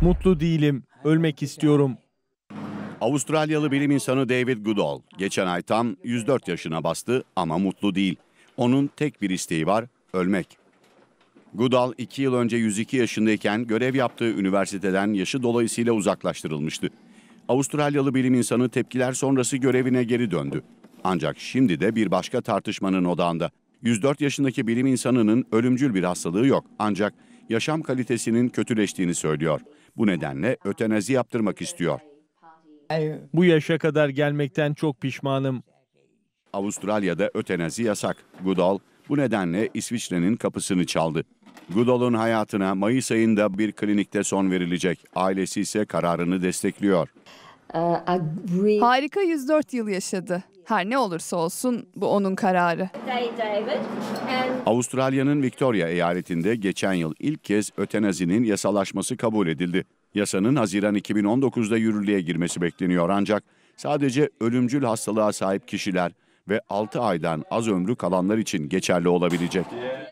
Mutlu değilim, ölmek istiyorum. Avustralyalı bilim insanı David Goodall geçen ay tam 104 yaşına bastı ama mutlu değil. Onun tek bir isteği var, ölmek. Goodall 2 yıl önce 102 yaşındayken görev yaptığı üniversiteden yaşı dolayısıyla uzaklaştırılmıştı. Avustralyalı bilim insanı tepkiler sonrası görevine geri döndü. Ancak şimdi de bir başka tartışmanın odağında. 104 yaşındaki bilim insanının ölümcül bir hastalığı yok ancak yaşam kalitesinin kötüleştiğini söylüyor. Bu nedenle ötenazi yaptırmak istiyor. Bu yaşa kadar gelmekten çok pişmanım. Avustralya'da ötenazi yasak. Goodall bu nedenle İsviçre'nin kapısını çaldı. Goodall'un hayatına Mayıs ayında bir klinikte son verilecek. Ailesi ise kararını destekliyor. Harika 104 yıl yaşadı. Her ne olursa olsun bu onun kararı. Avustralya'nın Victoria eyaletinde geçen yıl ilk kez ötenazinin yasalaşması kabul edildi. Yasanın Haziran 2019'da yürürlüğe girmesi bekleniyor ancak sadece ölümcül hastalığa sahip kişiler ve 6 aydan az ömrü kalanlar için geçerli olabilecek.